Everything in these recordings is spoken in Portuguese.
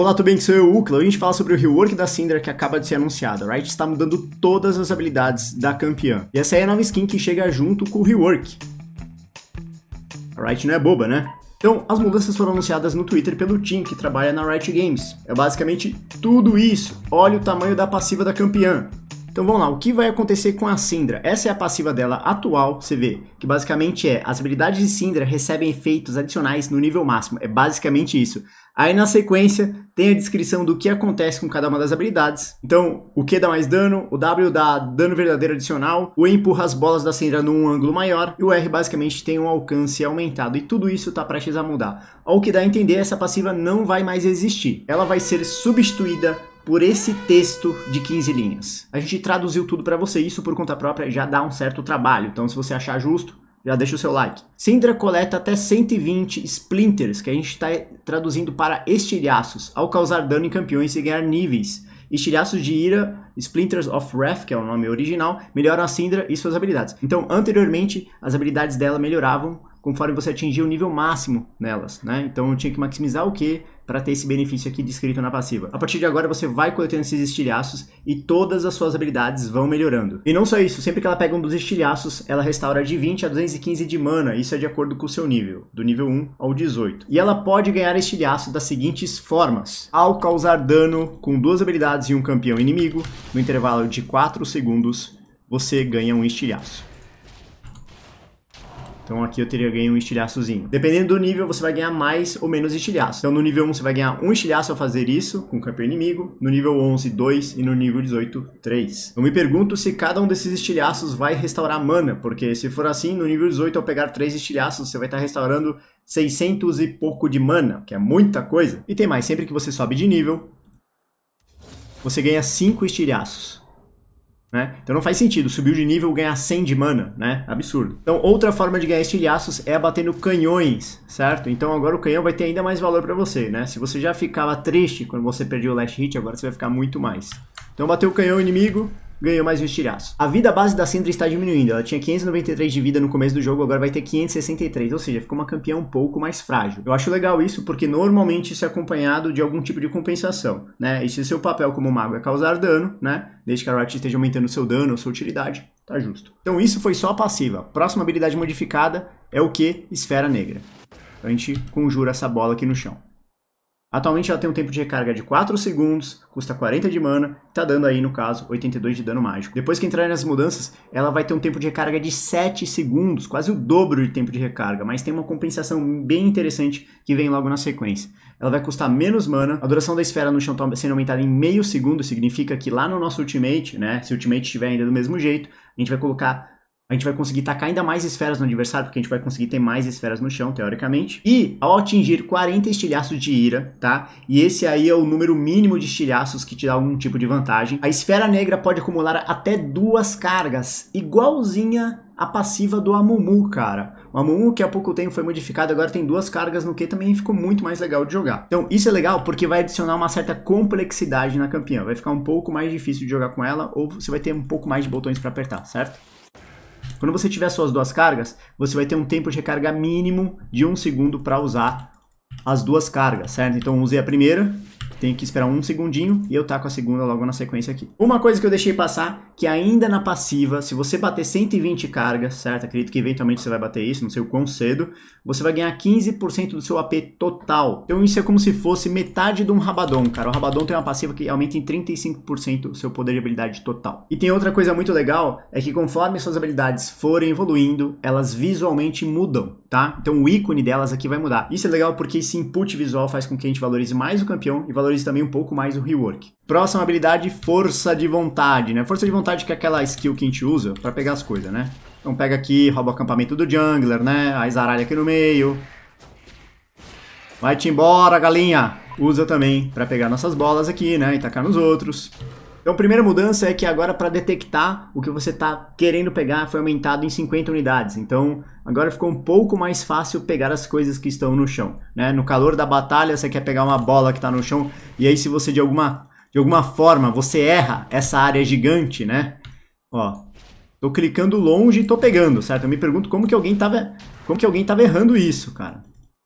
Olá, tudo bem? Que sou eu, Ukla. A gente fala sobre o rework da Syndra que acaba de ser anunciado. A Riot está mudando todas as habilidades da campeã. E essa é a nova skin que chega junto com o rework. A Riot não é boba, né? Então, as mudanças foram anunciadas no Twitter pelo Tim, que trabalha na Riot Games. É basicamente tudo isso. Olha o tamanho da passiva da campeã. Então vamos lá, o que vai acontecer com a Syndra? Essa é a passiva dela atual, você vê, que basicamente é, as habilidades de Syndra recebem efeitos adicionais no nível máximo, é basicamente isso. Aí na sequência tem a descrição do que acontece com cada uma das habilidades. Então, o Q dá mais dano, o W dá dano verdadeiro adicional, o E empurra as bolas da Syndra num ângulo maior, e o R basicamente tem um alcance aumentado, e tudo isso está prestes a mudar. Ao que dá a entender, essa passiva não vai mais existir. Ela vai ser substituída por esse texto de 15 linhas. A gente traduziu tudo para você, isso por conta própria já dá um certo trabalho, então se você achar justo, já deixa o seu like. Sindra coleta até 120 splinters, que a gente está traduzindo para estilhaços, ao causar dano em campeões e ganhar níveis. Estilhaços de ira Splinters of Wrath, que é o nome original, melhoram a Syndra e suas habilidades. Então, anteriormente, as habilidades dela melhoravam conforme você atingia o nível máximo nelas, né? Então, eu tinha que maximizar o que para ter esse benefício aqui descrito na passiva. A partir de agora você vai coletando esses estilhaços e todas as suas habilidades vão melhorando. E não só isso, sempre que ela pega um dos estilhaços, ela restaura de 20 a 215 de mana, isso é de acordo com o seu nível, do nível 1 ao 18. E ela pode ganhar estilhaço das seguintes formas: ao causar dano com duas habilidades e um campeão inimigo, no intervalo de 4 segundos, você ganha um estilhaço. Então aqui eu teria ganho um estilhaçozinho. Dependendo do nível, você vai ganhar mais ou menos estilhaço. Então no nível 1 você vai ganhar um estilhaço ao fazer isso com o campeão inimigo, no nível 11, 2 e no nível 18, 3. Eu me pergunto se cada um desses estilhaços vai restaurar mana, porque se for assim, no nível 18 ao pegar 3 estilhaços, você vai estar restaurando 600 e pouco de mana, que é muita coisa. E tem mais, sempre que você sobe de nível, você ganha 5 estilhaços. Né? Então não faz sentido, subiu de nível ganhar 100 de mana, né? Absurdo. Então outra forma de ganhar estilhaços é batendo canhões, certo? Então agora o canhão vai ter ainda mais valor para você, né? Se você já ficava triste quando você perdeu o last hit, agora você vai ficar muito mais. Então bateu o canhão inimigo, ganhou mais um estilhaço. A vida base da Sindra está diminuindo, ela tinha 593 de vida no começo do jogo, agora vai ter 563, ou seja, ficou uma campeã um pouco mais frágil. Eu acho legal isso porque normalmente isso é acompanhado de algum tipo de compensação, né? E se seu papel como mago é causar dano, né? Desde que a Riot esteja aumentando seu dano ou sua utilidade, tá justo. Então isso foi só a passiva. Próxima habilidade modificada é o que? Esfera Negra. A gente conjura essa bola aqui no chão. Atualmente ela tem um tempo de recarga de 4 segundos, custa 40 de mana, tá dando aí, no caso, 82 de dano mágico. Depois que entrar nas mudanças, ela vai ter um tempo de recarga de 7 segundos, quase o dobro de tempo de recarga, mas tem uma compensação bem interessante que vem logo na sequência. Ela vai custar menos mana, a duração da esfera no chão tá sendo aumentada em meio segundo, significa que lá no nosso ultimate, né, se o ultimate estiver ainda do mesmo jeito, a gente vai colocar a gente vai conseguir tacar ainda mais esferas no adversário, porque a gente vai conseguir ter mais esferas no chão, teoricamente. E ao atingir 40 estilhaços de ira, tá? E esse aí é o número mínimo de estilhaços que te dá algum tipo de vantagem. A esfera negra pode acumular até duas cargas, igualzinha a passiva do Amumu, cara. O Amumu, que há pouco tempo foi modificado, agora tem duas cargas no que também ficou muito mais legal de jogar. Então, isso é legal porque vai adicionar uma certa complexidade na campeã. Vai ficar um pouco mais difícil de jogar com ela, ou você vai ter um pouco mais de botões para apertar, certo? Quando você tiver suas duas cargas, você vai ter um tempo de recarga mínimo de um segundo para usar as duas cargas, certo? Então usei a primeira, tem que esperar um segundinho e eu taco a segunda logo na sequência aqui. Uma coisa que eu deixei passar, que ainda na passiva, se você bater 120 cargas, certo? Acredito que eventualmente você vai bater isso, não sei o quão cedo, você vai ganhar 15% do seu AP total. Então isso é como se fosse metade de um Rabadon, cara. O Rabadon tem uma passiva que aumenta em 35% o seu poder de habilidade total. E tem outra coisa muito legal, é que conforme suas habilidades forem evoluindo, elas visualmente mudam, tá? Então o ícone delas aqui vai mudar. Isso é legal porque esse input visual faz com que a gente valorize mais o campeão e valorize também um pouco mais o rework. Próxima habilidade, força de vontade, né? Força de vontade que é aquela skill que a gente usa para pegar as coisas, né? Então pega aqui, rouba o acampamento do jungler, né? A zaralha aqui no meio. Vai-te embora, galinha! Usa também para pegar nossas bolas aqui, né? E tacar nos outros. Então, a primeira mudança é que agora para detectar o que você está querendo pegar foi aumentado em 50 unidades. Então, agora ficou um pouco mais fácil pegar as coisas que estão no chão. Né? No calor da batalha, você quer pegar uma bola que está no chão, e aí se você de alguma, de alguma forma você erra essa área é gigante, né? Ó, tô clicando longe e tô pegando, certo? Eu me pergunto como que alguém tava, como que alguém tava errando isso, cara.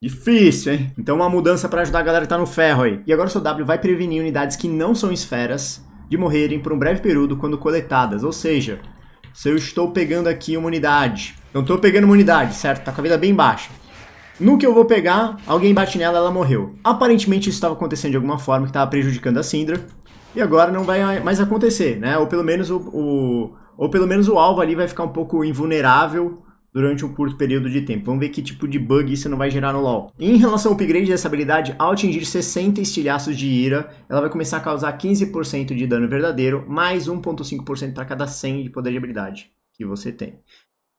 Difícil, hein? Então uma mudança para ajudar a galera que tá no ferro aí. E agora o seu W vai prevenir unidades que não são esferas de morrerem por um breve período quando coletadas. Ou seja, se eu estou pegando aqui uma unidade, não estou pegando uma unidade, certo? Tá com a vida bem baixa. No que eu vou pegar, alguém bate nela ela morreu. Aparentemente isso estava acontecendo de alguma forma que estava prejudicando a Syndra. E agora não vai mais acontecer, né? Ou pelo menos o, o, ou pelo menos o alvo ali vai ficar um pouco invulnerável durante um curto período de tempo. Vamos ver que tipo de bug isso não vai gerar no LoL. Em relação ao upgrade dessa habilidade, ao atingir 60 estilhaços de ira, ela vai começar a causar 15% de dano verdadeiro, mais 1.5% para cada 100 de poder de habilidade que você tem.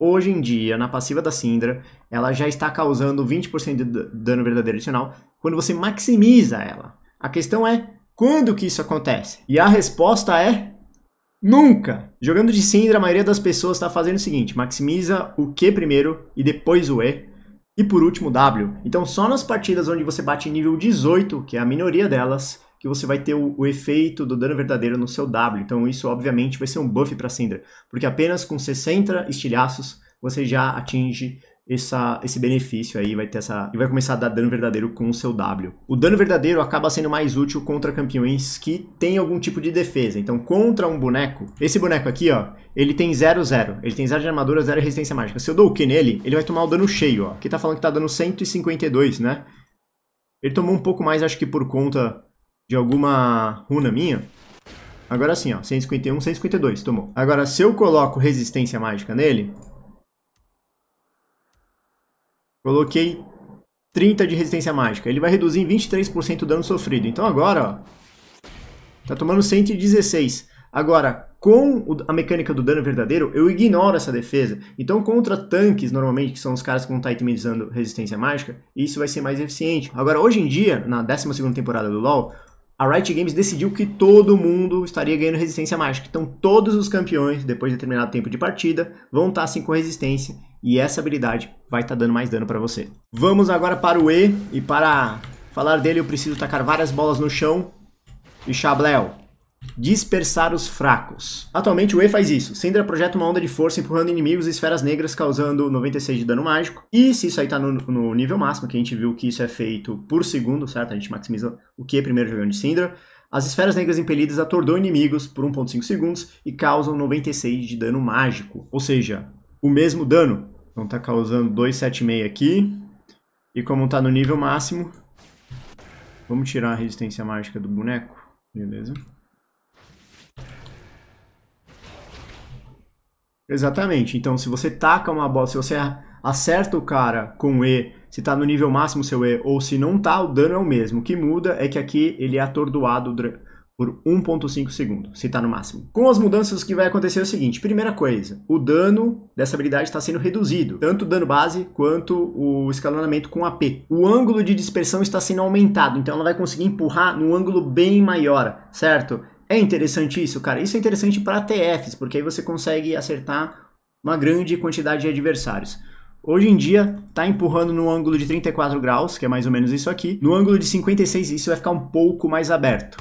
Hoje em dia, na passiva da Syndra, ela já está causando 20% de dano verdadeiro adicional quando você maximiza ela. A questão é quando que isso acontece? E a resposta é Nunca! Jogando de Syndra, a maioria das pessoas está fazendo o seguinte, maximiza o Q primeiro e depois o E, e por último W. Então só nas partidas onde você bate nível 18, que é a minoria delas, que você vai ter o, o, efeito do dano verdadeiro no seu W. Então isso obviamente vai ser um buff para Syndra, porque apenas com 60 estilhaços você já atinge essa, esse benefício aí, vai ter essa. E vai começar a dar dano verdadeiro com o seu W. O dano verdadeiro acaba sendo mais útil contra campeões que têm algum tipo de defesa. Então, contra um boneco, esse boneco aqui, ó, ele tem 0, 0. Ele tem 0 de armadura, 0 resistência mágica. Se eu dou o Q nele, ele vai tomar o dano cheio, ó. Aqui tá falando que tá dando 152, né? Ele tomou um pouco mais, acho que por conta de alguma runa minha. Agora sim, ó, 151, 152, tomou. Agora, se eu coloco resistência mágica nele, Coloquei 30 de resistência mágica. Ele vai reduzir em 23% o dano sofrido. Então agora, ó, tá tomando 116. Agora, com a mecânica do dano verdadeiro, eu ignoro essa defesa. Então, contra tanques, normalmente, que são os caras que vão estar itemizando resistência mágica, isso vai ser mais eficiente. Agora, hoje em dia, na 12ª temporada do LoL, a Riot Games decidiu que todo mundo estaria ganhando resistência mágica. Então, todos os campeões, depois de determinado tempo de partida, vão estar tá, assim com resistência e essa habilidade vai estar tá dando mais dano para você. Vamos agora para o E, e para falar dele eu preciso tacar várias bolas no chão e Xabléu. Dispersar os fracos. Atualmente o E faz isso. Sindra projeta uma onda de força empurrando inimigos e esferas negras, causando 96 de dano mágico. E se isso aí tá no, no nível máximo, que a gente viu que isso é feito por segundo, certo? A gente maximiza o que primeiro jogando de Sindra. As esferas negras impelidas atordoam inimigos por 1.5 segundos e causam 96 de dano mágico. Ou seja, o mesmo dano. Então tá causando 276 aqui. E como tá no nível máximo, vamos tirar a resistência mágica do boneco. Beleza. Exatamente. Então se você taca uma bola, se você acerta o cara com E, se tá no nível máximo seu E, ou se não tá, o dano é o mesmo. O que muda é que aqui ele é atordoado por 1.5 segundo, se está no máximo. Com as mudanças, o que vai acontecer é o seguinte: primeira coisa, o dano dessa habilidade está sendo reduzido, tanto o dano base quanto o escalonamento com AP. O ângulo de dispersão está sendo aumentado, então ela vai conseguir empurrar num ângulo bem maior, certo? É interessante isso, cara. Isso é interessante para TFs, porque aí você consegue acertar uma grande quantidade de adversários. Hoje em dia, tá empurrando no ângulo de 34 graus, que é mais ou menos isso aqui. No ângulo de 56, isso vai ficar um pouco mais aberto.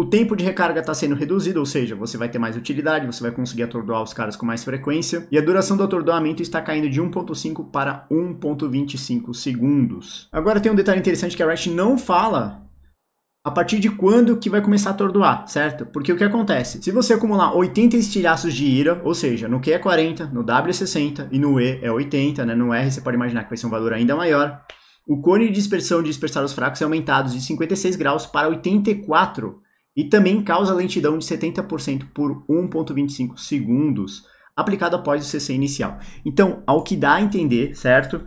O tempo de recarga está sendo reduzido, ou seja, você vai ter mais utilidade, você vai conseguir atordoar os caras com mais frequência. E a duração do atordoamento está caindo de 1.5 para 1.25 segundos. Agora tem um detalhe interessante que a Rash não fala a partir de quando que vai começar a atordoar, certo? Porque o que acontece? Se você acumular 80 estilhaços de ira, ou seja, no Q é 40, no W é 60 e no E é 80, né? No R você pode imaginar que vai ser um valor ainda maior. O cone de dispersão de dispersar os fracos é aumentado de 56 graus para 84 e também causa lentidão de 70% por 1,25 segundos aplicado após o CC inicial. Então, ao que dá a entender, certo?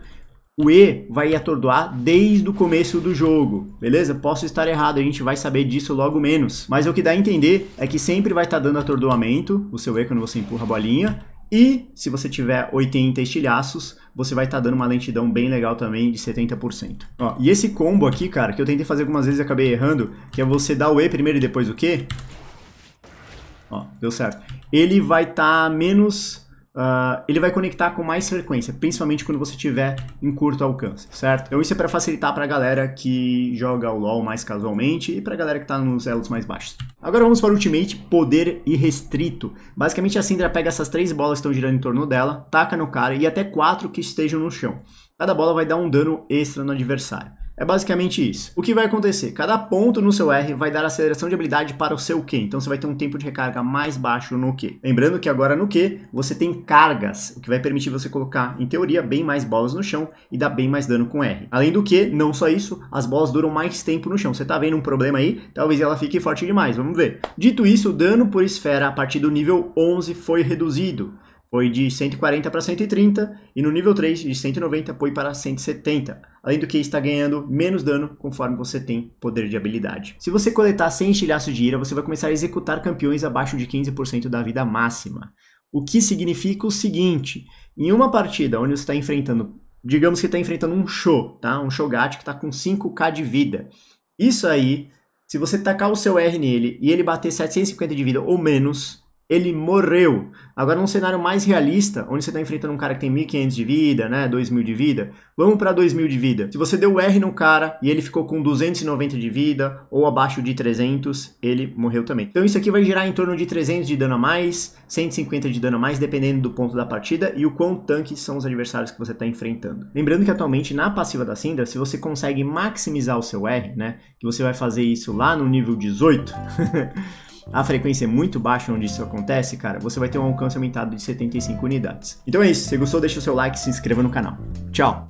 O E vai atordoar desde o começo do jogo, beleza? Posso estar errado, a gente vai saber disso logo menos. Mas o que dá a entender é que sempre vai estar tá dando atordoamento, o seu E quando você empurra a bolinha, e se você tiver 80 estilhaços, você vai estar tá dando uma lentidão bem legal também de 70%. Ó, e esse combo aqui, cara, que eu tentei fazer algumas vezes e acabei errando, que é você dar o E primeiro e depois o Q. Ó, deu certo. Ele vai estar tá menos Uh, ele vai conectar com mais frequência, principalmente quando você tiver em curto alcance, certo? Então isso é para facilitar para a galera que joga o LoL mais casualmente e para a galera que está nos elos mais baixos. Agora vamos para o Ultimate Poder Irrestrito. Basicamente a Syndra pega essas três bolas que estão girando em torno dela, taca no cara e até quatro que estejam no chão. Cada bola vai dar um dano extra no adversário. É basicamente isso. O que vai acontecer? Cada ponto no seu R vai dar aceleração de habilidade para o seu Q, então você vai ter um tempo de recarga mais baixo no Q. Lembrando que agora no Q você tem cargas, o que vai permitir você colocar, em teoria, bem mais bolas no chão e dar bem mais dano com R. Além do que, não só isso, as bolas duram mais tempo no chão. Você tá vendo um problema aí? Talvez ela fique forte demais, vamos ver. Dito isso, o dano por esfera a partir do nível 11 foi reduzido foi de 140 para 130 e no nível 3 de 190 foi para 170. Além do que está ganhando menos dano conforme você tem poder de habilidade. Se você coletar 100 estilhaços de ira, você vai começar a executar campeões abaixo de 15% da vida máxima. O que significa o seguinte, em uma partida onde você está enfrentando, digamos que está enfrentando um show, tá? um Shogat que está com 5k de vida. Isso aí, se você tacar o seu R nele e ele bater 750 de vida ou menos, ele morreu. Agora, num cenário mais realista, onde você está enfrentando um cara que tem 1.500 de vida, né, 2.000 de vida, vamos para 2.000 de vida. Se você deu R no cara e ele ficou com 290 de vida ou abaixo de 300, ele morreu também. Então, isso aqui vai gerar em torno de 300 de dano a mais, 150 de dano a mais, dependendo do ponto da partida e o quão tanques são os adversários que você está enfrentando. Lembrando que atualmente, na passiva da Syndra, se você consegue maximizar o seu R, né, que você vai fazer isso lá no nível 18... a frequência é muito baixa onde isso acontece, cara, você vai ter um alcance aumentado de 75 unidades. Então é isso, se gostou deixa o seu like e se inscreva no canal. Tchau!